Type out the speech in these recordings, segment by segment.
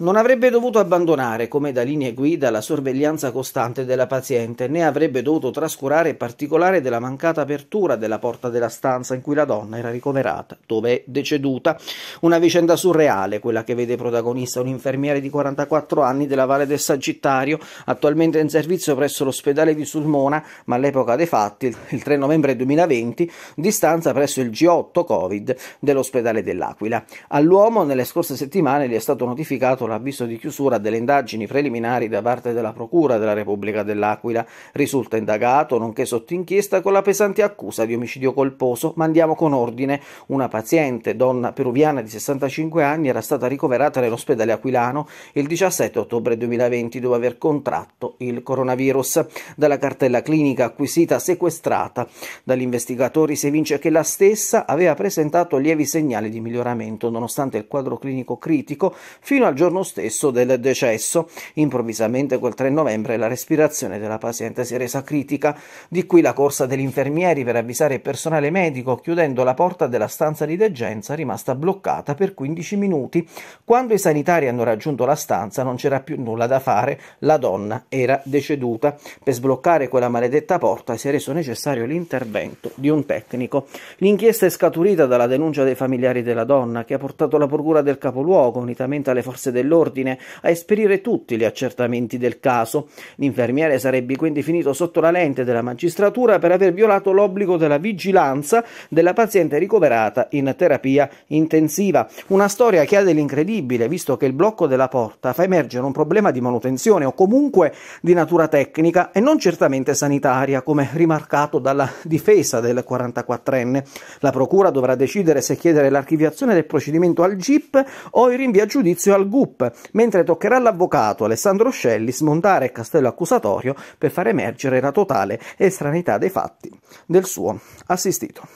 non avrebbe dovuto abbandonare come da linee guida la sorveglianza costante della paziente, né avrebbe dovuto trascurare il particolare della mancata apertura della porta della stanza in cui la donna era ricoverata, dove è deceduta. Una vicenda surreale, quella che vede protagonista un infermiere di 44 anni della Valle del Sagittario, attualmente in servizio presso l'ospedale di Sulmona, ma all'epoca dei fatti, il 3 novembre 2020, di stanza presso il G8 Covid dell'ospedale dell'Aquila. All'uomo nelle scorse settimane gli è stato notificato l'avviso di chiusura delle indagini preliminari da parte della Procura della Repubblica dell'Aquila. Risulta indagato, nonché sotto inchiesta, con la pesante accusa di omicidio colposo. Ma andiamo con ordine. Una paziente, donna peruviana di 65 anni, era stata ricoverata nell'ospedale aquilano il 17 ottobre 2020 dopo aver contratto il coronavirus. Dalla cartella clinica acquisita sequestrata dagli investigatori si evince che la stessa aveva presentato lievi segnali di miglioramento, nonostante il quadro clinico critico, fino al giorno giorno stesso del decesso. Improvvisamente quel 3 novembre la respirazione della paziente si è resa critica, di cui la corsa degli infermieri per avvisare il personale medico chiudendo la porta della stanza di degenza rimasta bloccata per 15 minuti. Quando i sanitari hanno raggiunto la stanza non c'era più nulla da fare, la donna era deceduta. Per sbloccare quella maledetta porta si è reso necessario l'intervento di un tecnico. L'inchiesta è scaturita dalla denuncia dei familiari della donna che ha portato la procura del capoluogo, unitamente alle forze dell'ordine, dell'ordine a esperire tutti gli accertamenti del caso. L'infermiere sarebbe quindi finito sotto la lente della magistratura per aver violato l'obbligo della vigilanza della paziente ricoverata in terapia intensiva. Una storia che ha dell'incredibile, visto che il blocco della porta fa emergere un problema di manutenzione o comunque di natura tecnica e non certamente sanitaria, come rimarcato dalla difesa del 44enne. La procura dovrà decidere se chiedere l'archiviazione del procedimento al GIP o il rinvio a giudizio al GUP mentre toccherà all'avvocato Alessandro Scelli smontare il castello accusatorio per far emergere la totale estraneità dei fatti del suo assistito.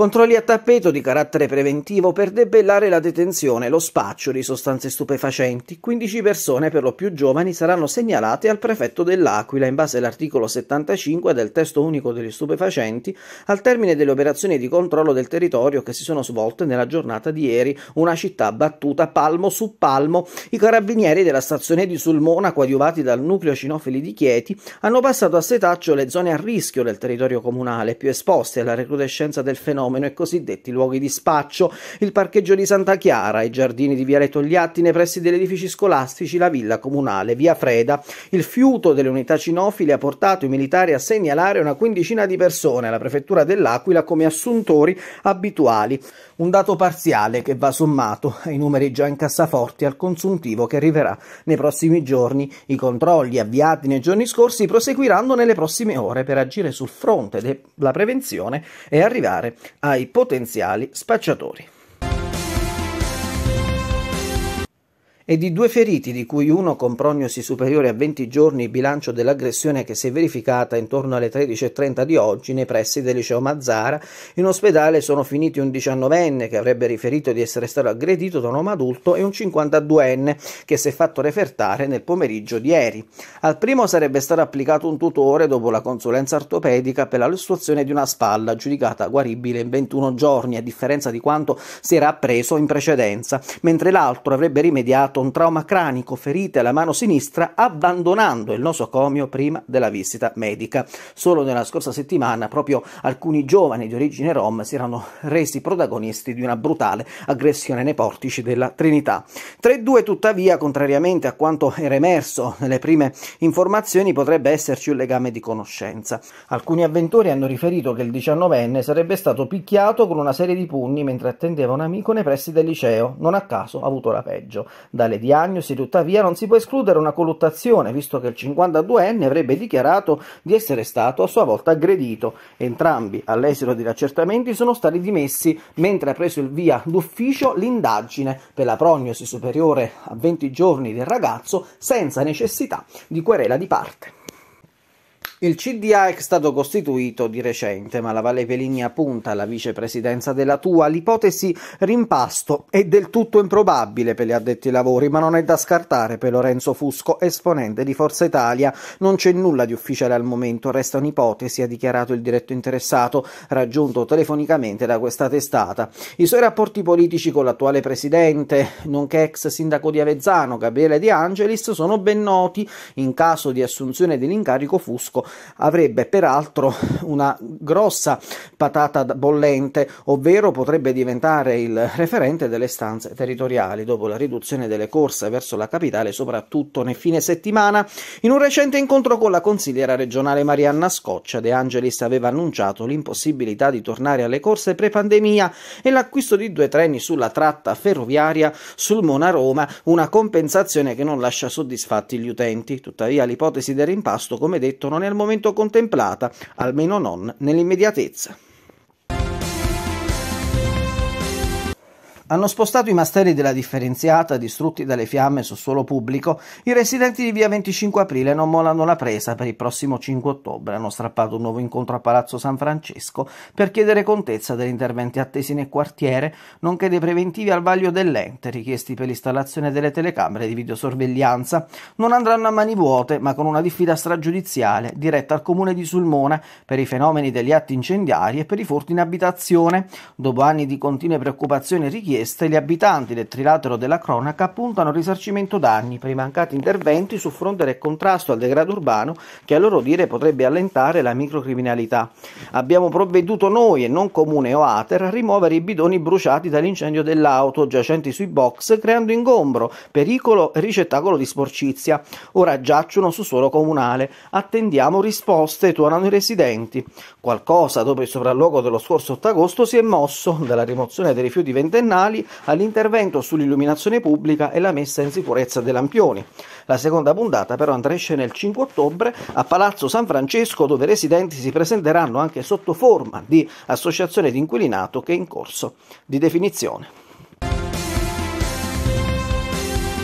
Controlli a tappeto di carattere preventivo per debellare la detenzione, e lo spaccio di sostanze stupefacenti. 15 persone, per lo più giovani, saranno segnalate al prefetto dell'Aquila in base all'articolo 75 del testo unico degli stupefacenti al termine delle operazioni di controllo del territorio che si sono svolte nella giornata di ieri. Una città battuta palmo su palmo. I carabinieri della stazione di Sulmona, coadiuvati dal nucleo cinofili di Chieti, hanno passato a setaccio le zone a rischio del territorio comunale, più esposte alla recrudescenza del fenomeno fenomeno e cosiddetti luoghi di spaccio, il parcheggio di Santa Chiara, i giardini di Viale Togliatti nei pressi degli edifici scolastici, la villa comunale, via Freda. Il fiuto delle unità cinofili ha portato i militari a segnalare una quindicina di persone alla prefettura dell'Aquila come assuntori abituali, un dato parziale che va sommato ai numeri già in cassaforti al consuntivo che arriverà nei prossimi giorni. I controlli avviati nei giorni scorsi proseguiranno nelle prossime ore per agire sul fronte della prevenzione e arrivare ai potenziali spacciatori. e di due feriti, di cui uno con prognosi superiore a 20 giorni, bilancio dell'aggressione che si è verificata intorno alle 13.30 di oggi nei pressi del liceo Mazzara. In ospedale sono finiti un 19enne che avrebbe riferito di essere stato aggredito da un uomo adulto e un 52enne che si è fatto refertare nel pomeriggio di ieri. Al primo sarebbe stato applicato un tutore dopo la consulenza ortopedica per la lussazione di una spalla giudicata guaribile in 21 giorni, a differenza di quanto si era appreso in precedenza, mentre l'altro avrebbe rimediato un trauma cranico, ferite alla mano sinistra, abbandonando il nosocomio prima della visita medica. Solo nella scorsa settimana proprio alcuni giovani di origine rom si erano resi protagonisti di una brutale aggressione nei portici della Trinità. 3-2 tuttavia, contrariamente a quanto era emerso nelle prime informazioni, potrebbe esserci un legame di conoscenza. Alcuni avventori hanno riferito che il 19enne sarebbe stato picchiato con una serie di pugni mentre attendeva un amico nei pressi del liceo, non a caso ha avuto la peggio. Dalle dalle diagnosi, tuttavia non si può escludere una colluttazione, visto che il 52enne avrebbe dichiarato di essere stato a sua volta aggredito. Entrambi, all'esito degli accertamenti, sono stati dimessi mentre ha preso il via d'ufficio l'indagine per la prognosi superiore a 20 giorni del ragazzo senza necessità di querela di parte. Il CDA è stato costituito di recente, ma la Valle Pelinia punta alla vicepresidenza della Tua. L'ipotesi rimpasto è del tutto improbabile per gli addetti ai lavori, ma non è da scartare per Lorenzo Fusco, esponente di Forza Italia. Non c'è nulla di ufficiale al momento, resta un'ipotesi, ha dichiarato il diretto interessato, raggiunto telefonicamente da questa testata. I suoi rapporti politici con l'attuale presidente, nonché ex sindaco di Avezzano, Gabriele De Angelis, sono ben noti. In caso di assunzione dell'incarico Fusco avrebbe peraltro una grossa patata bollente, ovvero potrebbe diventare il referente delle stanze territoriali dopo la riduzione delle corse verso la capitale, soprattutto nel fine settimana. In un recente incontro con la consigliera regionale Marianna Scoccia, De Angelis aveva annunciato l'impossibilità di tornare alle corse pre-pandemia e l'acquisto di due treni sulla tratta ferroviaria sul Mona roma una compensazione che non lascia soddisfatti gli utenti. Tuttavia l'ipotesi del rimpasto, come detto, non è al momento contemplata, almeno non nell'immediatezza. hanno spostato i masteri della differenziata distrutti dalle fiamme su suolo pubblico, i residenti di via 25 aprile non molano la presa per il prossimo 5 ottobre, hanno strappato un nuovo incontro a Palazzo San Francesco per chiedere contezza degli interventi attesi nel quartiere, nonché dei preventivi al vaglio dell'ente richiesti per l'installazione delle telecamere di videosorveglianza. Non andranno a mani vuote, ma con una diffida stragiudiziale diretta al comune di Sulmona per i fenomeni degli atti incendiari e per i furti in abitazione. Dopo anni di continue preoccupazioni e richieste, richieste, gli abitanti del trilatero della cronaca puntano al risarcimento danni per i mancati interventi su fronte del contrasto al degrado urbano che a loro dire potrebbe allentare la microcriminalità. Abbiamo provveduto noi e non Comune o Ater a rimuovere i bidoni bruciati dall'incendio dell'auto giacenti sui box creando ingombro, pericolo e ricettacolo di sporcizia. Ora giacciono su suolo comunale. Attendiamo risposte, tuonano i residenti. Qualcosa dopo il sopralluogo dello scorso 8 agosto si è mosso dalla rimozione dei rifiuti ventennali comunali all'intervento sull'illuminazione pubblica e la messa in sicurezza dei lampioni. La seconda puntata però andrà in scena il 5 ottobre a Palazzo San Francesco dove i residenti si presenteranno anche sotto forma di associazione di inquilinato che è in corso di definizione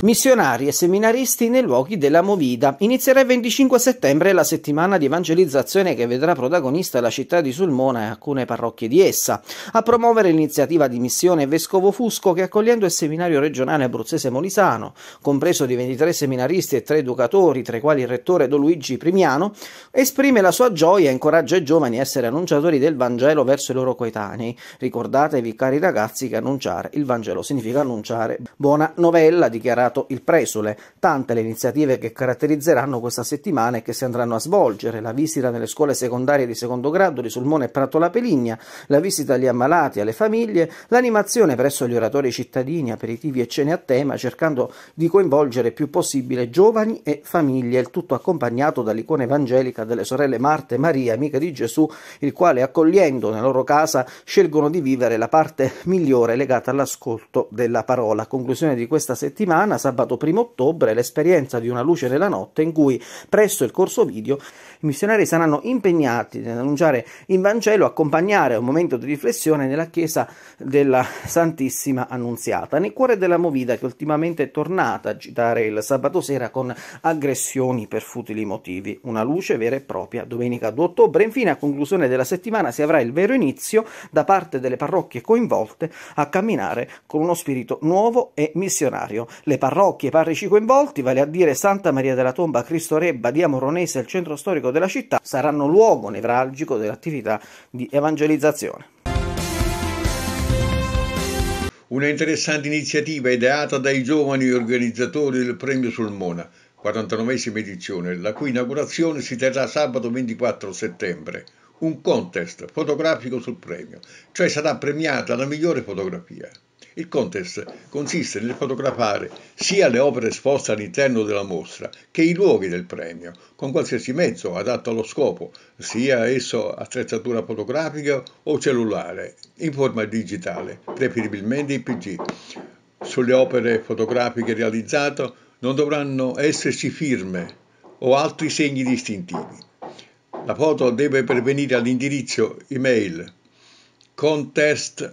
missionari e seminaristi nei luoghi della Movida. Inizierà il 25 settembre la settimana di evangelizzazione che vedrà protagonista la città di Sulmona e alcune parrocchie di essa. A promuovere l'iniziativa di missione Vescovo Fusco che accogliendo il seminario regionale abruzzese Molisano, compreso di 23 seminaristi e 3 educatori, tra i quali il rettore Don Luigi Primiano, esprime la sua gioia e incoraggia i giovani a essere annunciatori del Vangelo verso i loro coetanei. Ricordatevi cari ragazzi che annunciare il Vangelo significa annunciare buona novella, dichiarato nominato il presole. Tante le iniziative che caratterizzeranno questa settimana e che si andranno a svolgere. La visita nelle scuole secondarie di secondo grado di Sulmone e Prato La Peligna, la visita agli ammalati, alle famiglie, l'animazione presso gli oratori cittadini, aperitivi e cene a tema, cercando di coinvolgere il più possibile giovani e famiglie, il tutto accompagnato dall'icona evangelica delle sorelle Marta e Maria, amiche di Gesù, il quale accogliendo nella loro casa scelgono di vivere la parte migliore legata all'ascolto della parola. A conclusione di questa settimana sabato 1 ottobre l'esperienza di una luce della notte in cui presso il corso video i missionari saranno impegnati nell'annunciare in Vangelo, accompagnare un momento di riflessione nella chiesa della Santissima Annunziata, nel cuore della movida che ultimamente è tornata a agitare il sabato sera con aggressioni per futili motivi. Una luce vera e propria domenica 2 ottobre. Infine, a conclusione della settimana, si avrà il vero inizio da parte delle parrocchie coinvolte a camminare con uno spirito nuovo e missionario. Le parrocchie e parrici coinvolti, vale a dire Santa Maria della Tomba, Cristo Rebba, Via Moronese e il centro storico della città, saranno luogo nevralgico dell'attività di evangelizzazione. Una interessante iniziativa ideata dai giovani organizzatori del Premio Sulmona, 49esima edizione, la cui inaugurazione si terrà sabato 24 settembre. Un contest fotografico sul premio, cioè sarà premiata la migliore fotografia. Il contest consiste nel fotografare sia le opere esposte all'interno della mostra che i luoghi del premio, con qualsiasi mezzo adatto allo scopo, sia esso attrezzatura fotografica o cellulare, in forma digitale, preferibilmente in PG. Sulle opere fotografiche realizzate non dovranno esserci firme o altri segni distintivi. La foto deve pervenire all'indirizzo email contest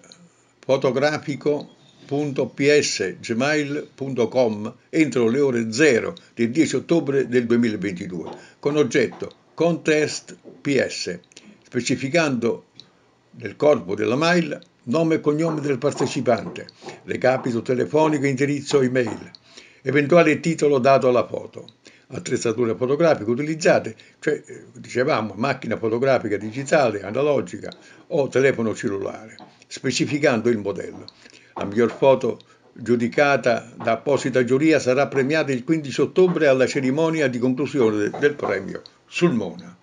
fotografico.ps.gmail.com entro le ore 0 del 10 ottobre del 2022 con oggetto Contest PS, specificando nel corpo della mail nome e cognome del partecipante, recapito telefonico, indirizzo email, eventuale titolo dato alla foto attrezzature fotografiche utilizzate, cioè eh, dicevamo macchina fotografica digitale, analogica o telefono cellulare, specificando il modello. La miglior foto giudicata da apposita giuria sarà premiata il 15 ottobre alla cerimonia di conclusione del premio Sulmona.